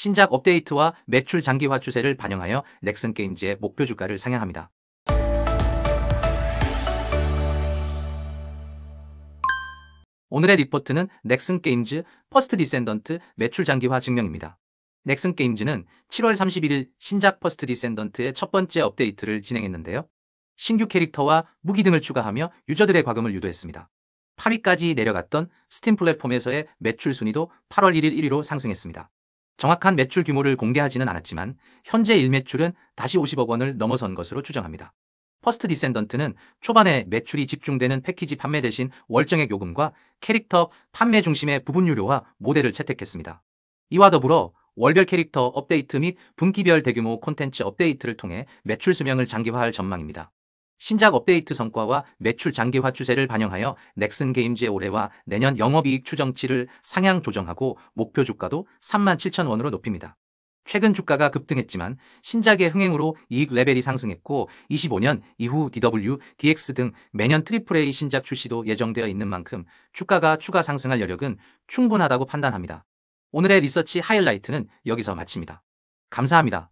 신작 업데이트와 매출 장기화 추세를 반영하여 넥슨 게임즈의 목표 주가를 상향합니다. 오늘의 리포트는 넥슨 게임즈 퍼스트 디센던트 매출 장기화 증명입니다. 넥슨 게임즈는 7월 31일 신작 퍼스트 디센던트의 첫 번째 업데이트를 진행했는데요. 신규 캐릭터와 무기 등을 추가하며 유저들의 과금을 유도했습니다. 8위까지 내려갔던 스팀 플랫폼에서의 매출 순위도 8월 1일 1위로 상승했습니다. 정확한 매출 규모를 공개하지는 않았지만 현재 일매출은 다시 50억 원을 넘어선 것으로 추정합니다. 퍼스트 디센던트는 초반에 매출이 집중되는 패키지 판매 대신 월정액 요금과 캐릭터 판매 중심의 부분 유료화 모델을 채택했습니다. 이와 더불어 월별 캐릭터 업데이트 및 분기별 대규모 콘텐츠 업데이트를 통해 매출 수명을 장기화할 전망입니다. 신작 업데이트 성과와 매출 장기화 추세를 반영하여 넥슨 게임즈의 올해와 내년 영업이익 추정치를 상향 조정하고 목표 주가도 37,000원으로 높입니다. 최근 주가가 급등했지만 신작의 흥행으로 이익 레벨이 상승했고 25년 이후 DW, DX 등 매년 트리플 A 신작 출시도 예정되어 있는 만큼 주가가 추가 상승할 여력은 충분하다고 판단합니다. 오늘의 리서치 하이라이트는 여기서 마칩니다. 감사합니다.